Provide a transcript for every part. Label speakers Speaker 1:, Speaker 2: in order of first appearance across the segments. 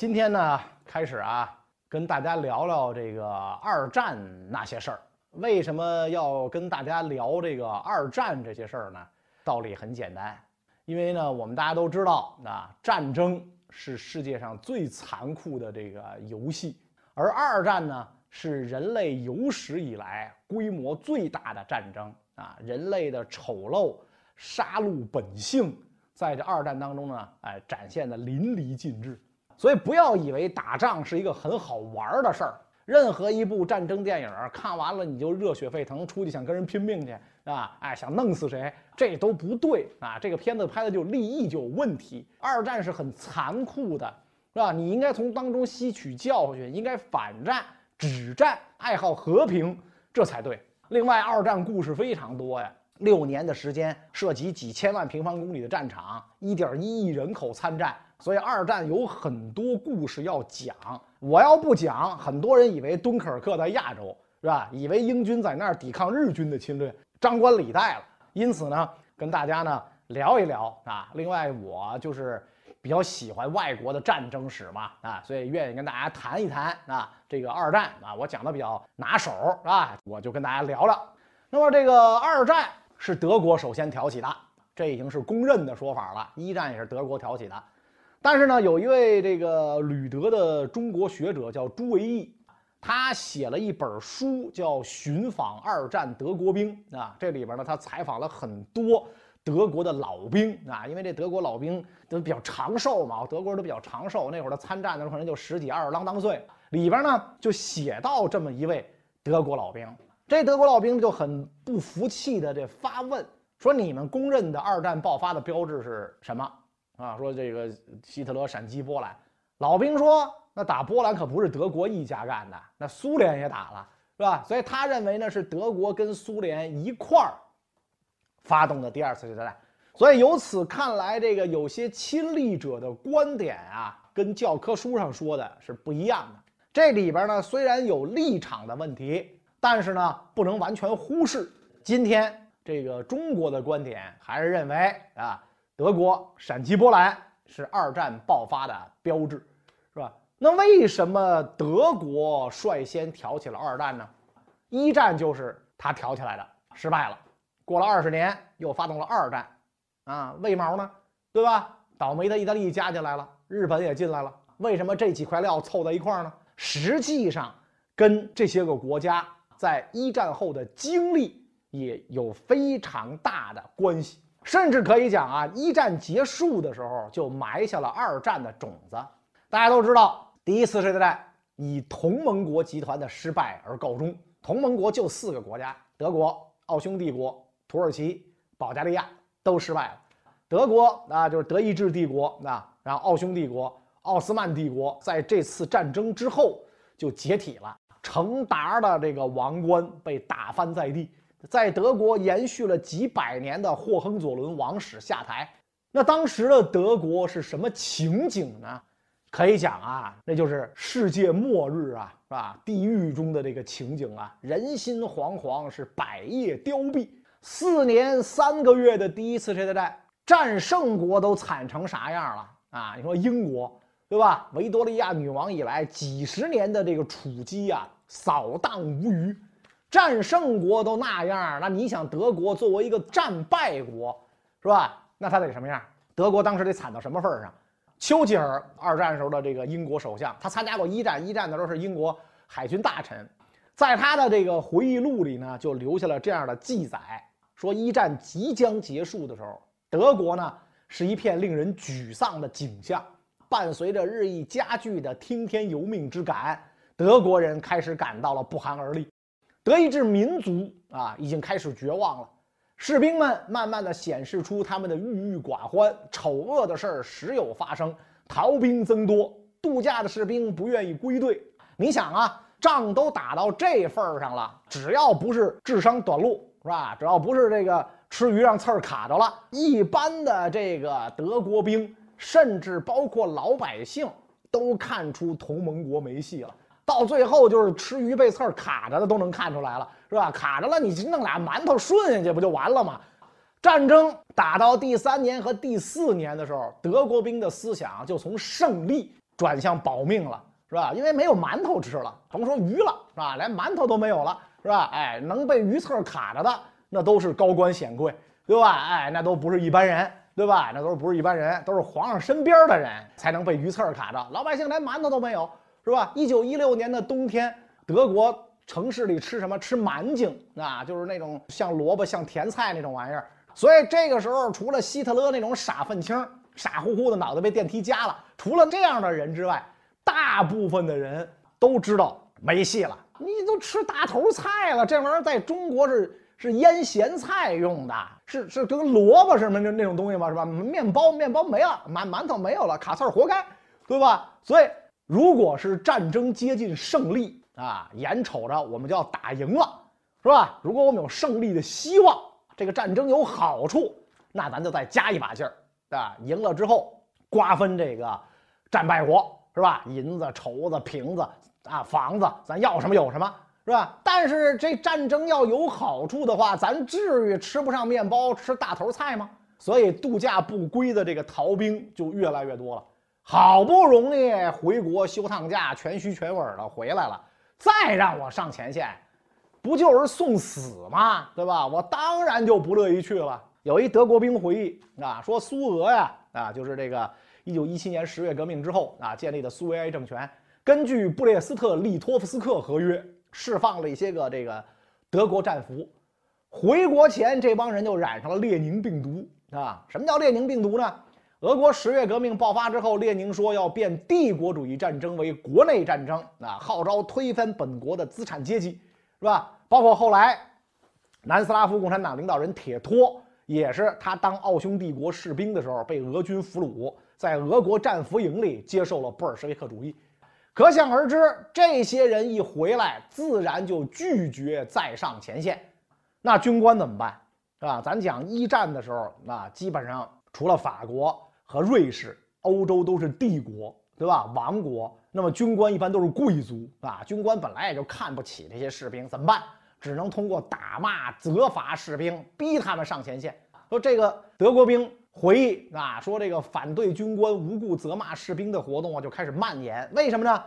Speaker 1: 今天呢，开始啊，跟大家聊聊这个二战那些事儿。为什么要跟大家聊这个二战这些事儿呢？道理很简单，因为呢，我们大家都知道啊，战争是世界上最残酷的这个游戏，而二战呢，是人类有史以来规模最大的战争啊，人类的丑陋杀戮本性在这二战当中呢，哎，展现的淋漓尽致。所以不要以为打仗是一个很好玩的事儿。任何一部战争电影看完了，你就热血沸腾，出去想跟人拼命去啊？哎，想弄死谁？这都不对啊！这个片子拍的就立意就有问题。二战是很残酷的，是吧？你应该从当中吸取教训，应该反战、止战，爱好和平，这才对。另外，二战故事非常多呀，六年的时间，涉及几千万平方公里的战场，一点一亿人口参战。所以二战有很多故事要讲，我要不讲，很多人以为敦刻尔克在亚洲是吧？以为英军在那儿抵抗日军的侵略，张冠李戴了。因此呢，跟大家呢聊一聊啊。另外，我就是比较喜欢外国的战争史嘛啊，所以愿意跟大家谈一谈啊。这个二战啊，我讲的比较拿手是吧？我就跟大家聊聊。那么这个二战是德国首先挑起的，这已经是公认的说法了。一战也是德国挑起的。但是呢，有一位这个吕德的中国学者叫朱维义，他写了一本书叫《寻访二战德国兵》啊，这里边呢他采访了很多德国的老兵啊，因为这德国老兵都比较长寿嘛，德国人都比较长寿，那会儿他参战的时候可能就十几二十郎当岁。里边呢就写到这么一位德国老兵，这德国老兵就很不服气的这发问说：“你们公认的二战爆发的标志是什么？”啊，说这个希特勒闪击波兰，老兵说那打波兰可不是德国一家干的，那苏联也打了，是吧？所以他认为呢是德国跟苏联一块儿发动的第二次世界大战。所以由此看来，这个有些亲历者的观点啊，跟教科书上说的是不一样的。这里边呢虽然有立场的问题，但是呢不能完全忽视。今天这个中国的观点还是认为啊。德国闪击波兰是二战爆发的标志，是吧？那为什么德国率先挑起了二战呢？一战就是他挑起来的，失败了。过了二十年，又发动了二战，啊，为毛呢？对吧？倒霉的意大利加进来了，日本也进来了。为什么这几块料凑在一块儿呢？实际上，跟这些个国家在一战后的经历也有非常大的关系。甚至可以讲啊，一战结束的时候就埋下了二战的种子。大家都知道，第一次世界大战以同盟国集团的失败而告终。同盟国就四个国家：德国、奥匈帝国、土耳其、保加利亚都失败了。德国啊，就是德意志帝国啊，然后奥匈帝国、奥斯曼帝国在这次战争之后就解体了，成达的这个王冠被打翻在地。在德国延续了几百年的霍亨佐伦王室下台，那当时的德国是什么情景呢？可以讲啊，那就是世界末日啊，是吧？地狱中的这个情景啊，人心惶惶，是百业凋敝。四年三个月的第一次世界大战，战胜国都惨成啥样了啊？你说英国对吧？维多利亚女王以来几十年的这个储机啊，扫荡无余。战胜国都那样，那你想德国作为一个战败国，是吧？那他得什么样？德国当时得惨到什么份上？丘吉尔二战时候的这个英国首相，他参加过一战，一战的时候是英国海军大臣，在他的这个回忆录里呢，就留下了这样的记载：说一战即将结束的时候，德国呢是一片令人沮丧的景象，伴随着日益加剧的听天由命之感，德国人开始感到了不寒而栗。德意志民族啊，已经开始绝望了。士兵们慢慢地显示出他们的郁郁寡欢，丑恶的事儿时有发生，逃兵增多，度假的士兵不愿意归队。你想啊，仗都打到这份儿上了，只要不是智商短路，是吧？只要不是这个吃鱼让刺儿卡着了，一般的这个德国兵，甚至包括老百姓，都看出同盟国没戏了。到最后就是吃鱼被刺儿卡着的都能看出来了，是吧？卡着了，你去弄俩馒头顺下去不就完了吗？战争打到第三年和第四年的时候，德国兵的思想就从胜利转向保命了，是吧？因为没有馒头吃了，甭说鱼了，是吧？连馒头都没有了，是吧？哎，能被鱼刺儿卡着的那都是高官显贵，对吧？哎，那都不是一般人，对吧？那都不是一般人，都是皇上身边的人才能被鱼刺儿卡着，老百姓连馒头都没有。是吧？一九一六年的冬天，德国城市里吃什么？吃蛮精啊，就是那种像萝卜、像甜菜那种玩意儿。所以这个时候，除了希特勒那种傻愤青、傻乎乎的脑袋被电梯夹了，除了这样的人之外，大部分的人都知道没戏了。你都吃大头菜了，这玩意儿在中国是是腌咸菜用的，是是跟萝卜什么那那种东西吗？是吧？面包面包没了，馒馒头没有了，卡刺儿活该，对吧？所以。如果是战争接近胜利啊，眼瞅着我们就要打赢了，是吧？如果我们有胜利的希望，这个战争有好处，那咱就再加一把劲儿，对吧？赢了之后，瓜分这个战败国，是吧？银子、绸子、瓶子啊、房子，咱要什么有什么，是吧？但是这战争要有好处的话，咱至于吃不上面包吃大头菜吗？所以度假不归的这个逃兵就越来越多了。好不容易回国休趟假，全虚全稳的回来了，再让我上前线，不就是送死吗？对吧？我当然就不乐意去了。有一德国兵回忆啊，说苏俄呀啊，就是这个1917年十月革命之后啊建立的苏维埃政权，根据布列斯特利托夫斯克合约释放了一些个这个德国战俘，回国前这帮人就染上了列宁病毒啊？什么叫列宁病毒呢？俄国十月革命爆发之后，列宁说要变帝国主义战争为国内战争啊，号召推翻本国的资产阶级，是吧？包括后来南斯拉夫共产党领导人铁托，也是他当奥匈帝国士兵的时候被俄军俘虏，在俄国战俘营里接受了布尔什维克主义。可想而知，这些人一回来，自然就拒绝再上前线。那军官怎么办？是吧？咱讲一战的时候，那基本上除了法国。和瑞士、欧洲都是帝国，对吧？王国，那么军官一般都是贵族啊。军官本来也就看不起这些士兵，怎么办？只能通过打骂、责罚士兵，逼他们上前线。说这个德国兵回忆啊，说这个反对军官无故责骂士兵的活动啊，就开始蔓延。为什么呢？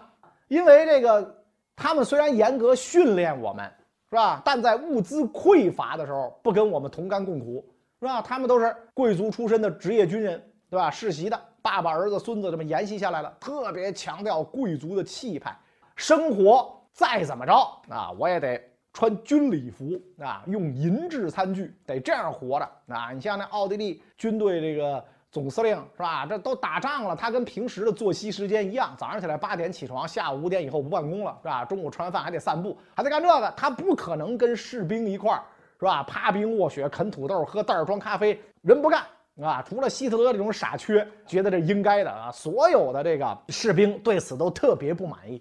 Speaker 1: 因为这个他们虽然严格训练我们，是吧？但在物资匮乏的时候，不跟我们同甘共苦，是吧？他们都是贵族出身的职业军人。对吧？世袭的爸爸、儿子、孙子这么沿袭下来了，特别强调贵族的气派。生活再怎么着啊，我也得穿军礼服啊，用银制餐具，得这样活着啊。你像那奥地利军队这个总司令是吧？这都打仗了，他跟平时的作息时间一样，早上起来八点起床，下午五点以后不办公了是吧？中午吃完饭还得散步，还得干这个，他不可能跟士兵一块儿是吧？趴冰卧雪啃土豆，喝袋装咖啡，人不干。啊，除了希特勒这种傻缺，觉得这应该的啊，所有的这个士兵对此都特别不满意，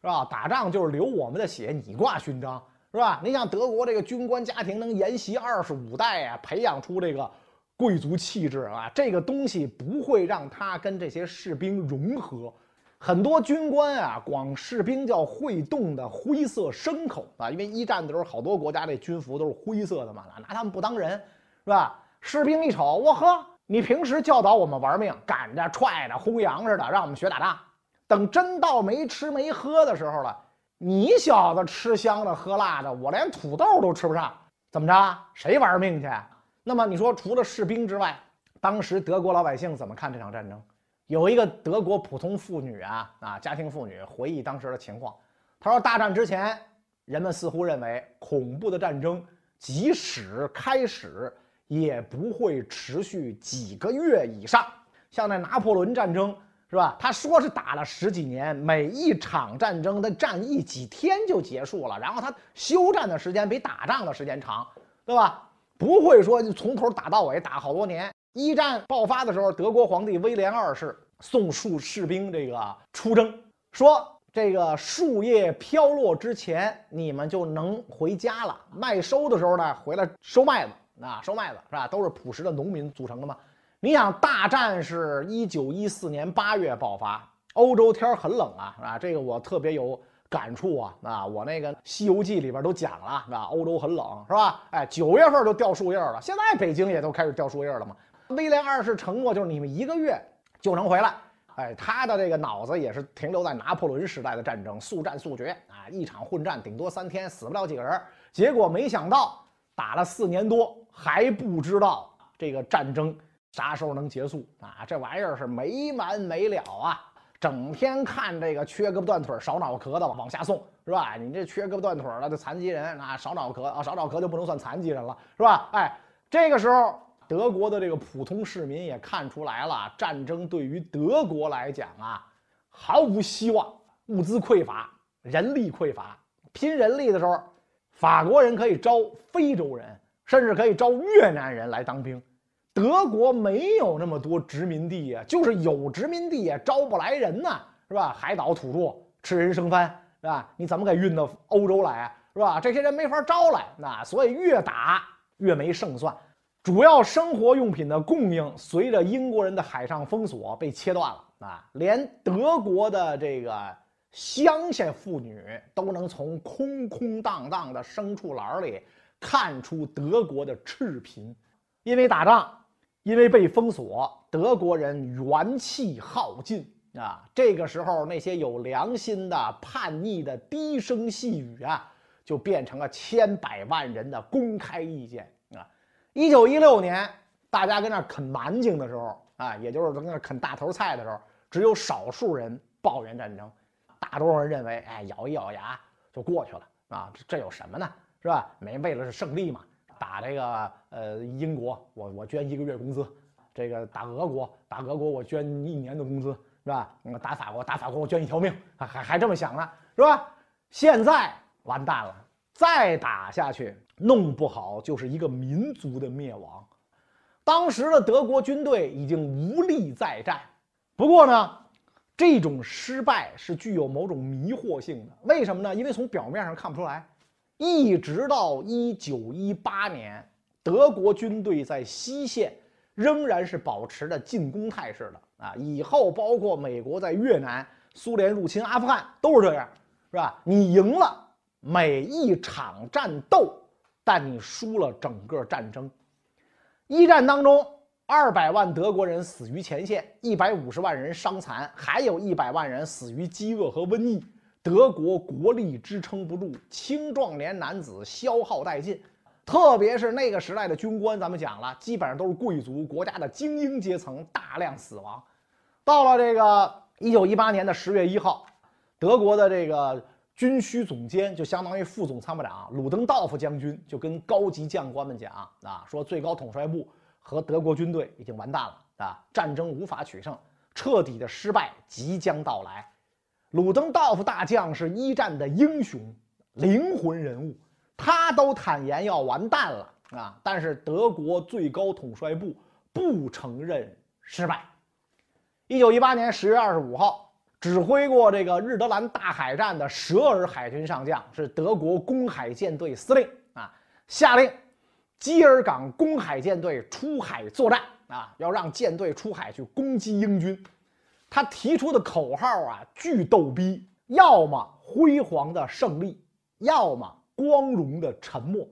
Speaker 1: 是吧？打仗就是流我们的血，你挂勋章，是吧？你像德国这个军官家庭能沿袭二十五代啊，培养出这个贵族气质啊，这个东西不会让他跟这些士兵融合。很多军官啊，管士兵叫会动的灰色牲口啊，因为一战的时候好多国家这军服都是灰色的嘛，拿他们不当人，是吧？士兵一瞅，我呵，你平时教导我们玩命，赶着、踹着、呼羊似的，让我们学打仗。等真到没吃没喝的时候了，你小子吃香的喝辣的，我连土豆都吃不上，怎么着？谁玩命去？那么你说，除了士兵之外，当时德国老百姓怎么看这场战争？有一个德国普通妇女啊啊，家庭妇女回忆当时的情况，她说：“大战之前，人们似乎认为恐怖的战争即使开始。”也不会持续几个月以上，像那拿破仑战争是吧？他说是打了十几年，每一场战争的战役几天就结束了，然后他休战的时间比打仗的时间长，对吧？不会说从头打到尾打好多年。一战爆发的时候，德国皇帝威廉二世送树士兵这个出征，说这个树叶飘落之前你们就能回家了，麦收的时候呢回来收麦子。啊，收麦子是吧？都是朴实的农民组成的嘛。你想，大战是一九一四年八月爆发，欧洲天儿很冷啊，啊，这个我特别有感触啊。啊，我那个《西游记》里边都讲了，是吧？欧洲很冷，是吧？哎，九月份都掉树叶了，现在北京也都开始掉树叶了嘛。威廉二世承诺就是你们一个月就能回来，哎，他的这个脑子也是停留在拿破仑时代的战争，速战速决啊，一场混战顶多三天，死不了几个人。结果没想到。打了四年多，还不知道这个战争啥时候能结束啊？这玩意儿是没完没了啊！整天看这个缺胳膊断腿、少脑壳的往下送，是吧？你这缺胳膊断腿了的残疾人啊，少脑壳啊，少脑壳就不能算残疾人了，是吧？哎，这个时候德国的这个普通市民也看出来了，战争对于德国来讲啊，毫无希望，物资匮乏，人力匮乏，拼人力的时候。法国人可以招非洲人，甚至可以招越南人来当兵。德国没有那么多殖民地呀，就是有殖民地也招不来人呢，是吧？海岛土著吃人生番，是吧？你怎么给运到欧洲来啊，是吧？这些人没法招来，那所以越打越没胜算。主要生活用品的供应随着英国人的海上封锁被切断了啊，连德国的这个。乡下妇女都能从空空荡荡的牲畜栏里看出德国的赤贫，因为打仗，因为被封锁，德国人元气耗尽啊。这个时候，那些有良心的叛逆的低声细语啊，就变成了千百万人的公开意见啊。一九一六年，大家跟那啃南京的时候啊，也就是跟那啃大头菜的时候，只有少数人抱怨战争。大多数人认为，哎，咬一咬牙就过去了啊，这有什么呢，是吧？没为了胜利嘛，打这个呃英国，我我捐一个月工资；这个打俄国，打俄国我捐一年的工资，是吧？打法国，打法国我捐一条命，还还这么想呢，是吧？现在完蛋了，再打下去，弄不好就是一个民族的灭亡。当时的德国军队已经无力再战，不过呢。这种失败是具有某种迷惑性的，为什么呢？因为从表面上看不出来。一直到一九一八年，德国军队在西线仍然是保持着进攻态势的啊。以后包括美国在越南、苏联入侵阿富汗都是这样，是吧？你赢了每一场战斗，但你输了整个战争。一战当中。二百万德国人死于前线，一百五十万人伤残，还有一百万人死于饥饿和瘟疫。德国国力支撑不住，青壮年男子消耗殆尽，特别是那个时代的军官，咱们讲了，基本上都是贵族，国家的精英阶层大量死亡。到了这个一九一八年的十月一号，德国的这个军需总监，就相当于副总参谋长鲁登道夫将军，就跟高级将官们讲啊，说最高统帅部。和德国军队已经完蛋了啊！战争无法取胜，彻底的失败即将到来。鲁登道夫大将是一战的英雄、灵魂人物，他都坦言要完蛋了啊！但是德国最高统帅部不承认失败。一九一八年十月二十五号，指挥过这个日德兰大海战的舍尔海军上将是德国公海舰队司令啊，下令。基尔港公海舰队出海作战啊，要让舰队出海去攻击英军。他提出的口号啊，巨逗逼：要么辉煌的胜利，要么光荣的沉默。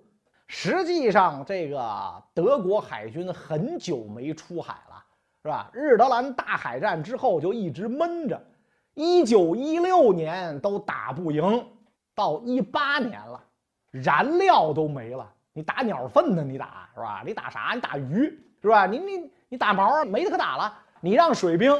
Speaker 1: 实际上，这个德国海军很久没出海了，是吧？日德兰大海战之后就一直闷着。一九一六年都打不赢，到一八年了，燃料都没了。你打鸟粪呢？你打是吧？你打啥？你打鱼是吧？你你你打毛啊？没得可打了。你让水兵，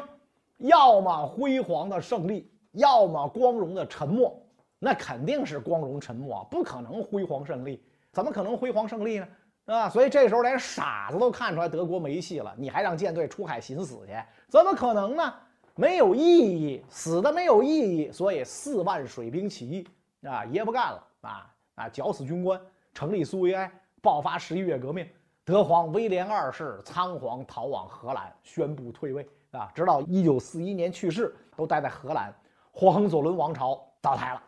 Speaker 1: 要么辉煌的胜利，要么光荣的沉默。那肯定是光荣沉默不可能辉煌胜利，怎么可能辉煌胜利呢？啊，所以这时候连傻子都看出来德国没戏了。你还让舰队出海寻死去？怎么可能呢？没有意义，死的没有意义。所以四万水兵起义啊，爷不干了啊啊，绞死军官。成立苏维埃，爆发十一月革命，德皇威廉二世仓皇逃往荷兰，宣布退位啊，直到一九四一年去世，都待在荷兰，亨佐伦王朝倒台了。